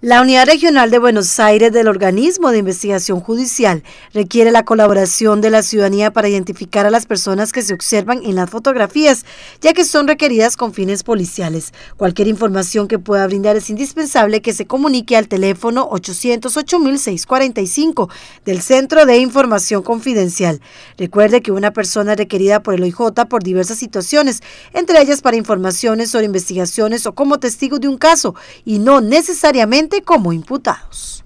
La Unidad Regional de Buenos Aires del Organismo de Investigación Judicial requiere la colaboración de la ciudadanía para identificar a las personas que se observan en las fotografías, ya que son requeridas con fines policiales. Cualquier información que pueda brindar es indispensable que se comunique al teléfono 808.645 del Centro de Información Confidencial. Recuerde que una persona requerida por el OIJ por diversas situaciones, entre ellas para informaciones sobre investigaciones o como testigo de un caso, y no necesariamente como imputados.